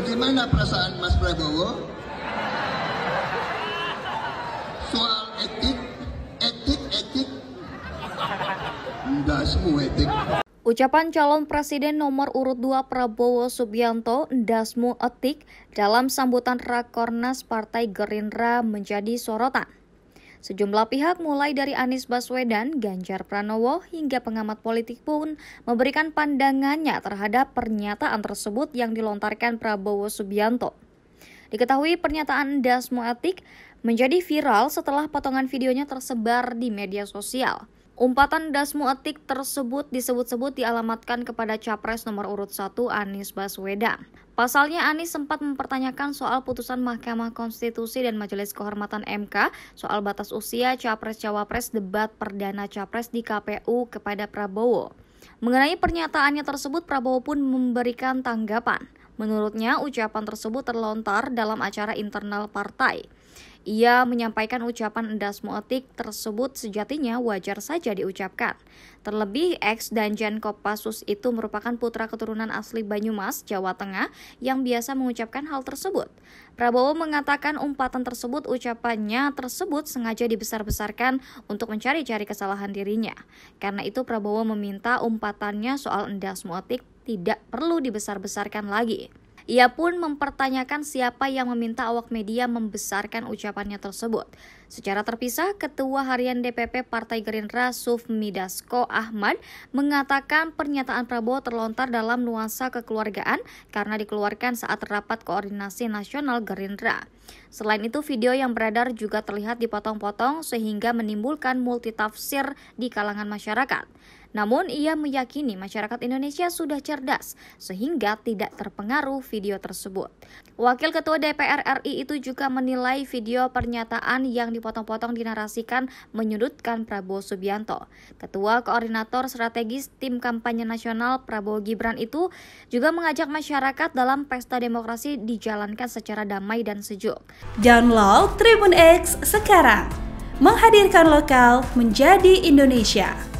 Bagaimana perasaan Mas Prabowo? Soal etik, etik, etik. Enggak semua etik. Ucapan calon presiden nomor urut 2 Prabowo Subianto Dasmu Etik dalam sambutan Rakornas Partai Gerindra menjadi sorotan. Sejumlah pihak mulai dari Anies Baswedan, Ganjar Pranowo, hingga pengamat politik pun memberikan pandangannya terhadap pernyataan tersebut yang dilontarkan Prabowo Subianto. Diketahui pernyataan Dasmo Atik menjadi viral setelah potongan videonya tersebar di media sosial. Umpatan dasmu etik tersebut disebut-sebut dialamatkan kepada Capres nomor urut 1 Anies Baswedan. Pasalnya Anies sempat mempertanyakan soal putusan Mahkamah Konstitusi dan Majelis Kehormatan MK soal batas usia Capres-Cawapres debat perdana Capres di KPU kepada Prabowo. Mengenai pernyataannya tersebut, Prabowo pun memberikan tanggapan. Menurutnya, ucapan tersebut terlontar dalam acara internal partai. Ia menyampaikan ucapan endas motik tersebut sejatinya wajar saja diucapkan. Terlebih, X dan Jan Kopassus itu merupakan putra keturunan asli Banyumas, Jawa Tengah, yang biasa mengucapkan hal tersebut. Prabowo mengatakan umpatan tersebut ucapannya tersebut sengaja dibesar-besarkan untuk mencari-cari kesalahan dirinya. Karena itu Prabowo meminta umpatannya soal endas motik tidak perlu dibesar-besarkan lagi. Ia pun mempertanyakan siapa yang meminta awak media membesarkan ucapannya tersebut. Secara terpisah, Ketua Harian DPP Partai Gerindra Sufmi Dasko Ahmad mengatakan pernyataan Prabowo terlontar dalam nuansa kekeluargaan karena dikeluarkan saat rapat koordinasi nasional Gerindra. Selain itu, video yang beredar juga terlihat dipotong-potong sehingga menimbulkan multitafsir di kalangan masyarakat. Namun ia meyakini masyarakat Indonesia sudah cerdas sehingga tidak terpengaruh video tersebut. Wakil Ketua DPR RI itu juga menilai video pernyataan yang dipotong-potong dinarasikan menyudutkan Prabowo Subianto. Ketua Koordinator Strategis Tim Kampanye Nasional Prabowo Gibran itu juga mengajak masyarakat dalam pesta demokrasi dijalankan secara damai dan sejuk. Download Tribun X sekarang. Menghadirkan lokal menjadi Indonesia.